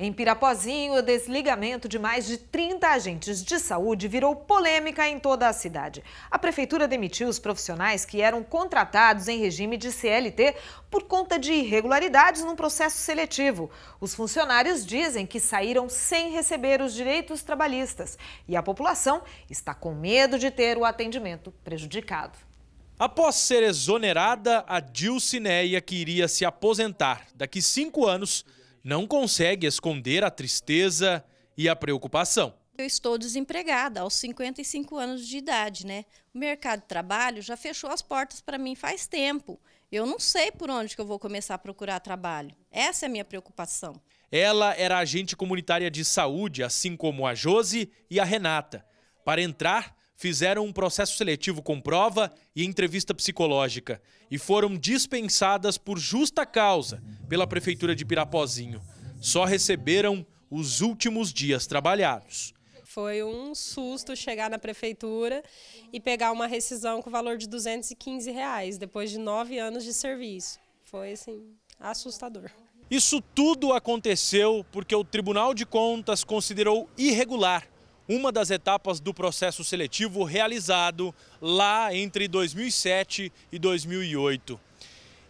Em Pirapozinho, o desligamento de mais de 30 agentes de saúde virou polêmica em toda a cidade. A prefeitura demitiu os profissionais que eram contratados em regime de CLT por conta de irregularidades num processo seletivo. Os funcionários dizem que saíram sem receber os direitos trabalhistas e a população está com medo de ter o atendimento prejudicado. Após ser exonerada, a Dilcineia, que iria se aposentar daqui cinco anos, não consegue esconder a tristeza e a preocupação. Eu estou desempregada aos 55 anos de idade, né? O mercado de trabalho já fechou as portas para mim faz tempo. Eu não sei por onde que eu vou começar a procurar trabalho. Essa é a minha preocupação. Ela era agente comunitária de saúde, assim como a Josi e a Renata. Para entrar, fizeram um processo seletivo com prova e entrevista psicológica e foram dispensadas por justa causa pela Prefeitura de Pirapozinho. Só receberam os últimos dias trabalhados. Foi um susto chegar na prefeitura e pegar uma rescisão com o valor de 215 reais, depois de nove anos de serviço. Foi, assim, assustador. Isso tudo aconteceu porque o Tribunal de Contas considerou irregular uma das etapas do processo seletivo realizado lá entre 2007 e 2008.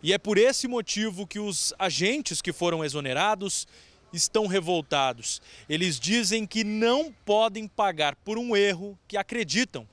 E é por esse motivo que os agentes que foram exonerados estão revoltados. Eles dizem que não podem pagar por um erro que acreditam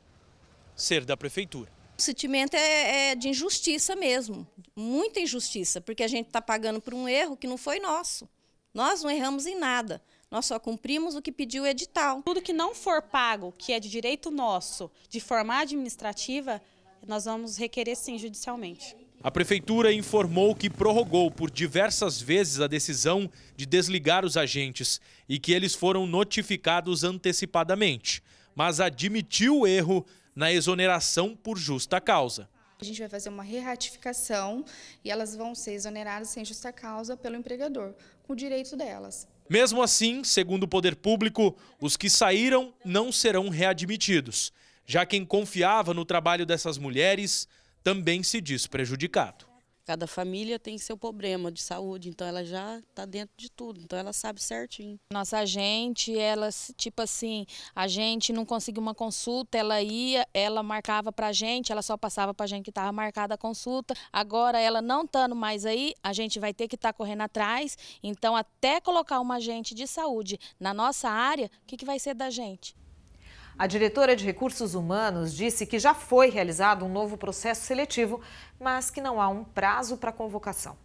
ser da prefeitura. O sentimento é, é de injustiça mesmo, muita injustiça, porque a gente está pagando por um erro que não foi nosso. Nós não erramos em nada. Nós só cumprimos o que pediu o edital. Tudo que não for pago, que é de direito nosso, de forma administrativa, nós vamos requerer sim judicialmente. A prefeitura informou que prorrogou por diversas vezes a decisão de desligar os agentes e que eles foram notificados antecipadamente, mas admitiu o erro na exoneração por justa causa. A gente vai fazer uma reratificação e elas vão ser exoneradas sem justa causa pelo empregador, com o direito delas. Mesmo assim, segundo o poder público, os que saíram não serão readmitidos. Já quem confiava no trabalho dessas mulheres também se diz prejudicado. Cada família tem seu problema de saúde, então ela já está dentro de tudo, então ela sabe certinho. Nossa gente, ela, tipo assim, a gente não conseguiu uma consulta, ela ia, ela marcava a gente, ela só passava a gente que estava marcada a consulta. Agora ela não estando mais aí, a gente vai ter que estar tá correndo atrás. Então, até colocar uma agente de saúde na nossa área, o que, que vai ser da gente? A diretora de Recursos Humanos disse que já foi realizado um novo processo seletivo, mas que não há um prazo para convocação.